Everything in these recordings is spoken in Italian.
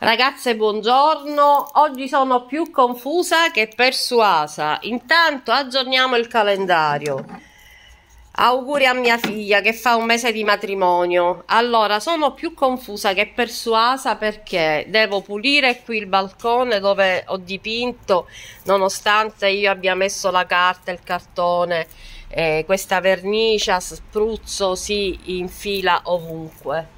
Ragazze, buongiorno. Oggi sono più confusa che persuasa. Intanto aggiorniamo il calendario. Auguri a mia figlia che fa un mese di matrimonio. Allora, sono più confusa che persuasa perché devo pulire qui il balcone dove ho dipinto, nonostante io abbia messo la carta, il cartone, eh, questa vernice a spruzzo si infila ovunque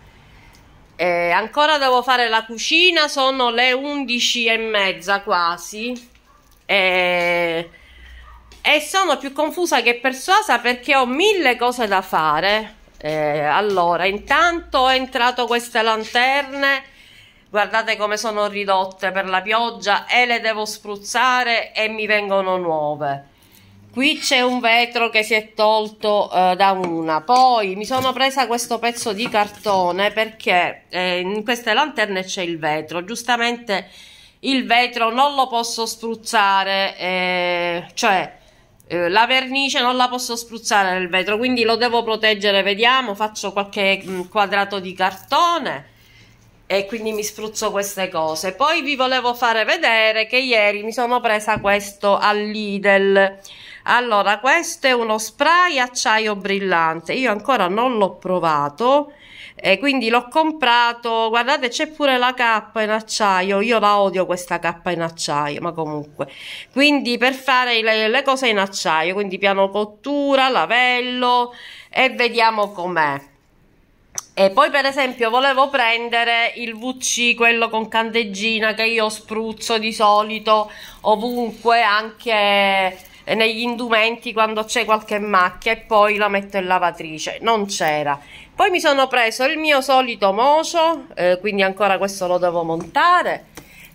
eh, ancora devo fare la cucina, sono le 11 e mezza quasi. Eh, e sono più confusa che persuasa perché ho mille cose da fare. Eh, allora, intanto ho entrato queste lanterne. Guardate come sono ridotte per la pioggia e le devo spruzzare e mi vengono nuove qui c'è un vetro che si è tolto eh, da una poi mi sono presa questo pezzo di cartone perché eh, in queste lanterne c'è il vetro giustamente il vetro non lo posso spruzzare eh, cioè eh, la vernice non la posso spruzzare nel vetro quindi lo devo proteggere vediamo faccio qualche mm, quadrato di cartone e quindi mi spruzzo queste cose poi vi volevo fare vedere che ieri mi sono presa questo al Lidl allora questo è uno spray acciaio brillante io ancora non l'ho provato e quindi l'ho comprato guardate c'è pure la cappa in acciaio io la odio questa cappa in acciaio ma comunque quindi per fare le, le cose in acciaio quindi piano cottura lavello e vediamo com'è e poi per esempio volevo prendere il VC, quello con candeggina che io spruzzo di solito ovunque, anche negli indumenti quando c'è qualche macchia e poi la metto in lavatrice non c'era poi mi sono preso il mio solito mocio eh, quindi ancora questo lo devo montare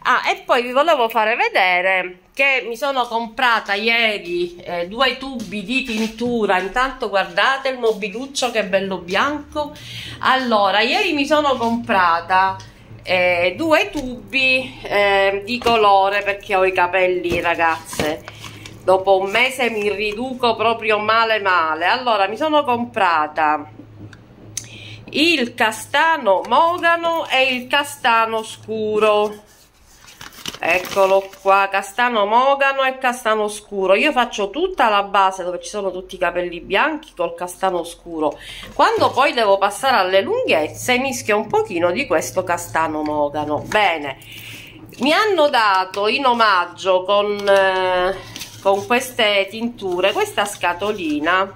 ah e poi vi volevo fare vedere che mi sono comprata ieri eh, due tubi di tintura intanto guardate il mobiluccio che bello bianco allora ieri mi sono comprata eh, due tubi eh, di colore perché ho i capelli ragazze dopo un mese mi riduco proprio male male allora mi sono comprata il castano mogano e il castano scuro eccolo qua castano mogano e castano scuro io faccio tutta la base dove ci sono tutti i capelli bianchi col castano scuro quando poi devo passare alle lunghezze mischio un pochino di questo castano mogano bene mi hanno dato in omaggio con eh, con queste tinture questa scatolina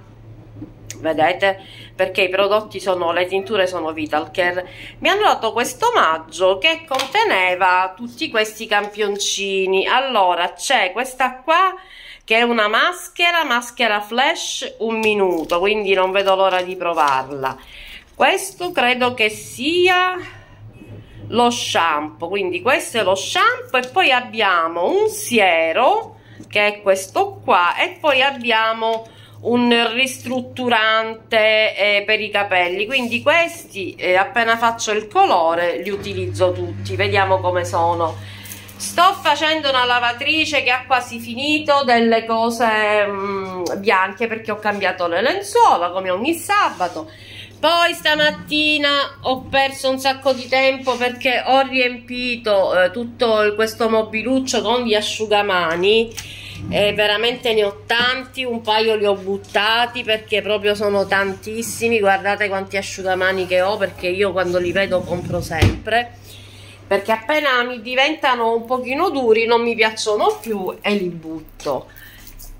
vedete perché i prodotti sono le tinture sono vital care mi hanno dato questo omaggio che conteneva tutti questi campioncini allora c'è questa qua che è una maschera maschera flash un minuto quindi non vedo l'ora di provarla questo credo che sia lo shampoo quindi questo è lo shampoo e poi abbiamo un siero che è questo qua e poi abbiamo un ristrutturante eh, per i capelli quindi questi eh, appena faccio il colore li utilizzo tutti vediamo come sono sto facendo una lavatrice che ha quasi finito delle cose mh, mm, bianche perché ho cambiato le lenzuola come ogni sabato poi stamattina ho perso un sacco di tempo perché ho riempito eh, tutto questo mobiluccio con gli asciugamani e veramente ne ho tanti, un paio li ho buttati perché proprio sono tantissimi, guardate quanti asciugamani che ho perché io quando li vedo compro sempre perché appena mi diventano un pochino duri non mi piacciono più e li butto.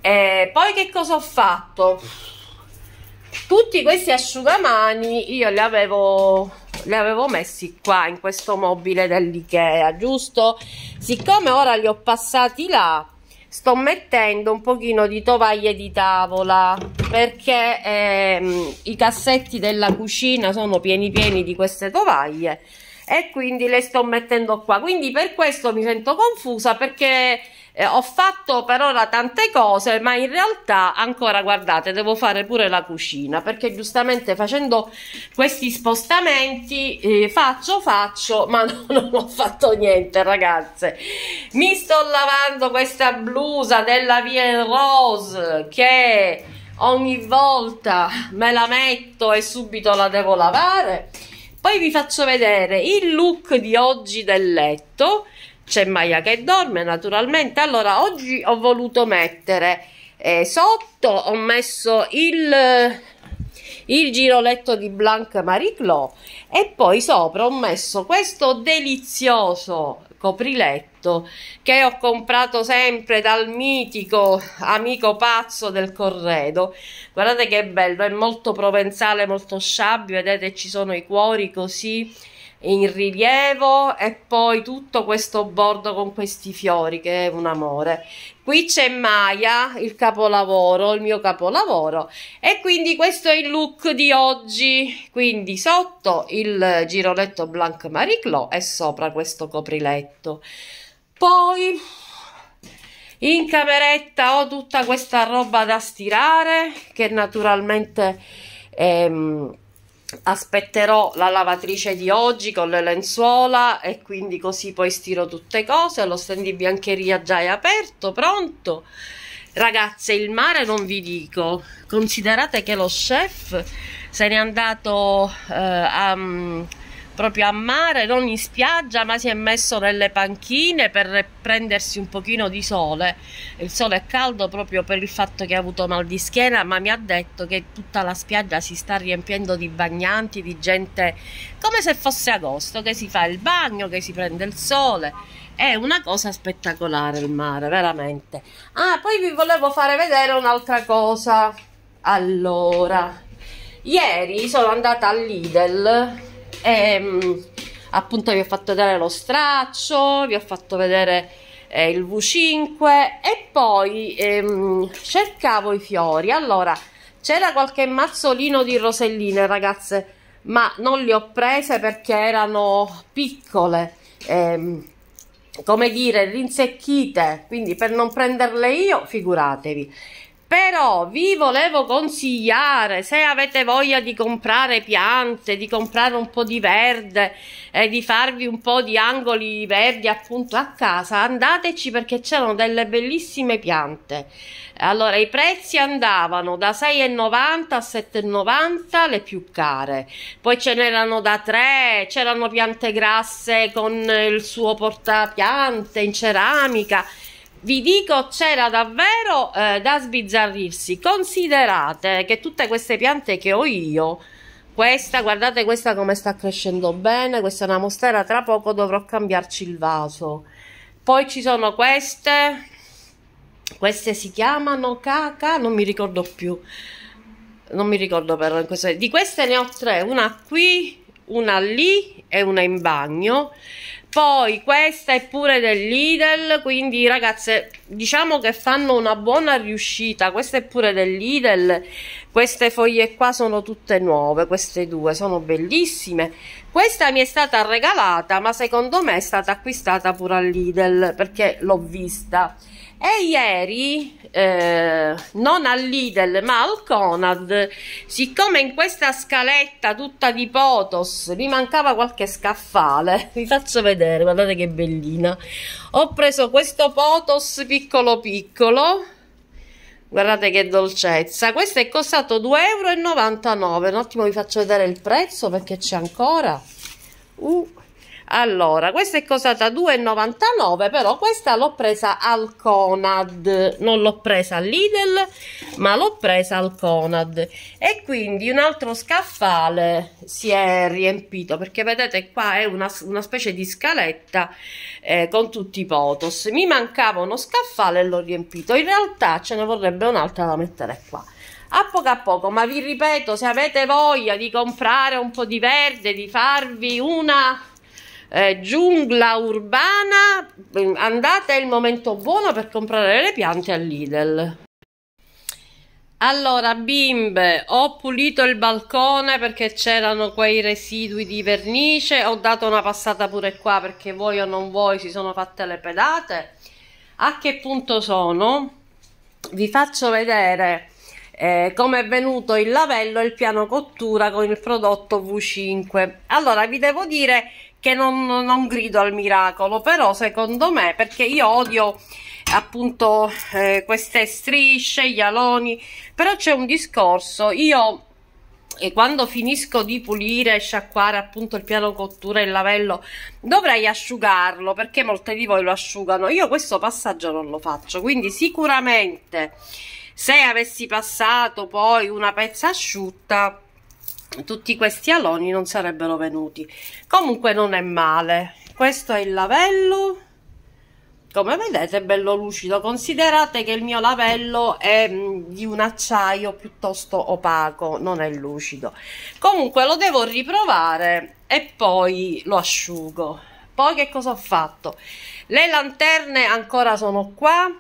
E eh, poi che cosa ho fatto? tutti questi asciugamani io li avevo, li avevo messi qua in questo mobile dell'Ikea giusto? siccome ora li ho passati là sto mettendo un pochino di tovaglie di tavola perché ehm, i cassetti della cucina sono pieni pieni di queste tovaglie e quindi le sto mettendo qua quindi per questo mi sento confusa perché eh, ho fatto per ora tante cose ma in realtà ancora guardate devo fare pure la cucina perché giustamente facendo questi spostamenti eh, faccio faccio ma no, non ho fatto niente ragazze mi sto lavando questa blusa della Via Rose che ogni volta me la metto e subito la devo lavare poi vi faccio vedere il look di oggi del letto c'è Maya che dorme naturalmente allora oggi ho voluto mettere eh, sotto ho messo il, il giroletto di Blanc Marie Clos e poi sopra ho messo questo delizioso copriletto che ho comprato sempre dal mitico amico pazzo del Corredo guardate che bello è molto provenzale molto sciabbio vedete ci sono i cuori così in rilievo e poi tutto questo bordo con questi fiori che è un amore qui c'è Maya il capolavoro il mio capolavoro e quindi questo è il look di oggi quindi sotto il giroletto blanc marie Claude e sopra questo copriletto poi in cameretta ho tutta questa roba da stirare che naturalmente ehm, aspetterò la lavatrice di oggi con le lenzuola e quindi così poi stiro tutte cose lo stand di biancheria già è aperto pronto ragazze il mare non vi dico considerate che lo chef se n'è andato eh, a mm, proprio a mare, non in spiaggia, ma si è messo nelle panchine per prendersi un pochino di sole. Il sole è caldo proprio per il fatto che ha avuto mal di schiena, ma mi ha detto che tutta la spiaggia si sta riempiendo di bagnanti, di gente come se fosse agosto, che si fa il bagno, che si prende il sole. È una cosa spettacolare il mare, veramente. Ah, poi vi volevo fare vedere un'altra cosa. Allora, ieri sono andata al Lidl e, ehm, appunto vi ho fatto vedere lo straccio vi ho fatto vedere eh, il V5 e poi ehm, cercavo i fiori allora c'era qualche mazzolino di roselline ragazze ma non le ho prese perché erano piccole ehm, come dire rinsecchite quindi per non prenderle io figuratevi però vi volevo consigliare, se avete voglia di comprare piante, di comprare un po' di verde e di farvi un po' di angoli verdi appunto a casa, andateci perché c'erano delle bellissime piante. Allora, i prezzi andavano da 6,90 a 7,90 le più care, poi ce n'erano da 3, c'erano piante grasse con il suo portapiante in ceramica vi dico c'era davvero eh, da sbizzarrirsi. Considerate che tutte queste piante che ho io, questa, guardate questa come sta crescendo bene, questa è una mostera, tra poco dovrò cambiarci il vaso. Poi ci sono queste, queste si chiamano caca, non mi ricordo più, non mi ricordo però, di queste ne ho tre, una qui, una lì e una in bagno poi questa è pure del Lidl quindi ragazze diciamo che fanno una buona riuscita questa è pure del Lidl queste foglie qua sono tutte nuove queste due sono bellissime questa mi è stata regalata ma secondo me è stata acquistata pure al Lidl perché l'ho vista e ieri eh, non al Lidl ma al Conad siccome in questa scaletta tutta di potos mi mancava qualche scaffale vi faccio vedere guardate che bellina ho preso questo potos piccolo piccolo guardate che dolcezza questo è costato 2,99 euro un attimo vi faccio vedere il prezzo perché c'è ancora uh allora questa è costata 2,99 però questa l'ho presa al Conad non l'ho presa al Lidl ma l'ho presa al Conad e quindi un altro scaffale si è riempito perché vedete qua è una, una specie di scaletta eh, con tutti i potos mi mancava uno scaffale e l'ho riempito in realtà ce ne vorrebbe un'altra da mettere qua a poco a poco, ma vi ripeto, se avete voglia di comprare un po' di verde, di farvi una eh, giungla urbana, mm, andate, è il momento buono per comprare le piante al Lidl. Allora, bimbe, ho pulito il balcone perché c'erano quei residui di vernice, ho dato una passata pure qua perché voi o non voi si sono fatte le pedate. A che punto sono? Vi faccio vedere eh, come è venuto il lavello e il piano cottura con il prodotto V5. Allora, vi devo dire che non, non grido al miracolo, però secondo me, perché io odio appunto eh, queste strisce, gli aloni, però c'è un discorso, io e quando finisco di pulire e sciacquare appunto il piano cottura e il lavello dovrei asciugarlo perché molte di voi lo asciugano io questo passaggio non lo faccio quindi sicuramente se avessi passato poi una pezza asciutta tutti questi aloni non sarebbero venuti comunque non è male questo è il lavello come vedete è bello lucido considerate che il mio lavello è mm, di un acciaio piuttosto opaco non è lucido comunque lo devo riprovare e poi lo asciugo poi che cosa ho fatto le lanterne ancora sono qua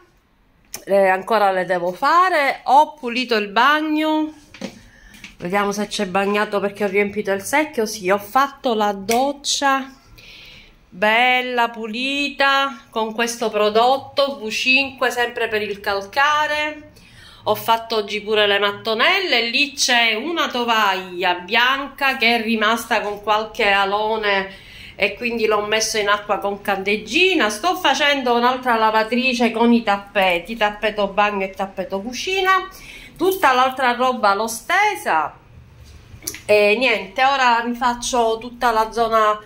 eh, ancora le devo fare ho pulito il bagno Vediamo se c'è bagnato perché ho riempito il secchio. Sì, ho fatto la doccia bella, pulita, con questo prodotto V5 sempre per il calcare. Ho fatto oggi pure le mattonelle. Lì c'è una tovaglia bianca che è rimasta con qualche alone e quindi l'ho messo in acqua con candeggina. Sto facendo un'altra lavatrice con i tappeti, tappeto bagno e tappeto cucina tutta l'altra roba l'ho stesa e niente ora rifaccio tutta la zona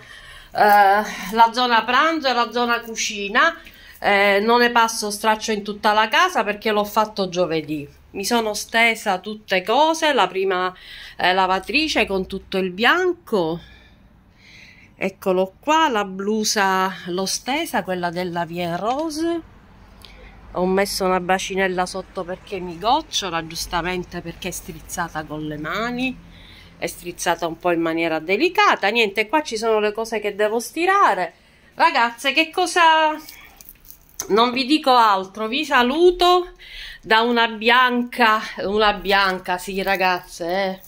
eh, la zona pranzo e la zona cucina eh, non ne passo straccio in tutta la casa perché l'ho fatto giovedì mi sono stesa tutte cose la prima eh, lavatrice con tutto il bianco eccolo qua la blusa l'ho stesa quella della Via Rose ho messo una bacinella sotto perché mi gocciola giustamente perché è strizzata con le mani è strizzata un po' in maniera delicata niente qua ci sono le cose che devo stirare ragazze che cosa non vi dico altro vi saluto da una bianca una bianca sì ragazze eh.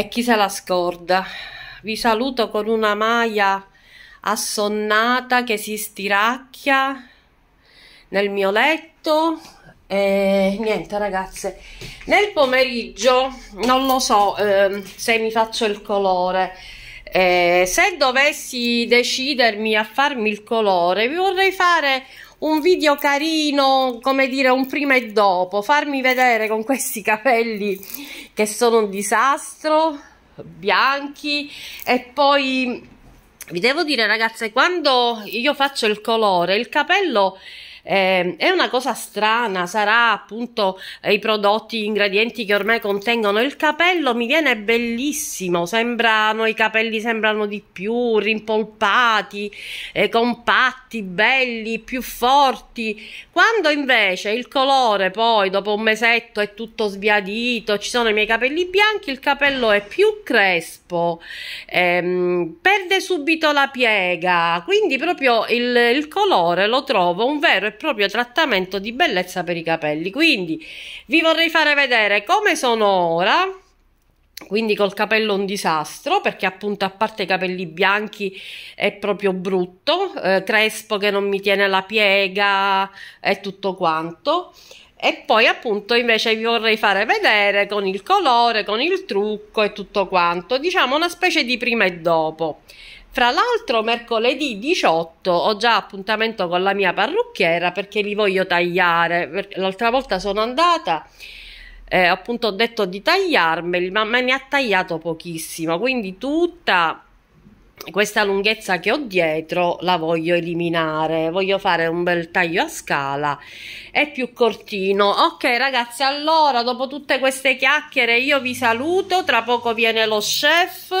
e chi se la scorda vi saluto con una maglia assonnata che si stiracchia nel mio letto e niente ragazze nel pomeriggio non lo so eh, se mi faccio il colore eh, se dovessi decidermi a farmi il colore vi vorrei fare un video carino come dire un prima e dopo farmi vedere con questi capelli che sono un disastro bianchi e poi vi devo dire ragazze quando io faccio il colore il capello eh, è una cosa strana, sarà appunto eh, i prodotti, gli ingredienti che ormai contengono il capello, mi viene bellissimo, sembrano, i capelli sembrano di più, rimpolpati, eh, compatti, belli, più forti, quando invece il colore poi dopo un mesetto è tutto sbiadito, ci sono i miei capelli bianchi, il capello è più crespo, ehm, perde subito la piega, quindi proprio il, il colore lo trovo un vero e proprio trattamento di bellezza per i capelli. Quindi vi vorrei fare vedere come sono ora quindi col capello un disastro perché appunto a parte i capelli bianchi è proprio brutto eh, crespo che non mi tiene la piega e tutto quanto e poi appunto invece vi vorrei fare vedere con il colore, con il trucco e tutto quanto, diciamo una specie di prima e dopo. Fra l'altro mercoledì 18 ho già appuntamento con la mia parrucchiera perché li voglio tagliare. L'altra volta sono andata eh, appunto ho detto di tagliarmeli, ma me ne ha tagliato pochissimo, quindi tutta questa lunghezza che ho dietro la voglio eliminare, voglio fare un bel taglio a scala e più cortino. Ok ragazzi, allora dopo tutte queste chiacchiere io vi saluto, tra poco viene lo chef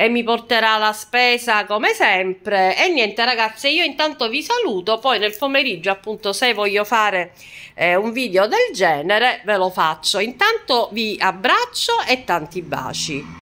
e mi porterà la spesa come sempre e niente ragazze io intanto vi saluto poi nel pomeriggio appunto se voglio fare eh, un video del genere ve lo faccio intanto vi abbraccio e tanti baci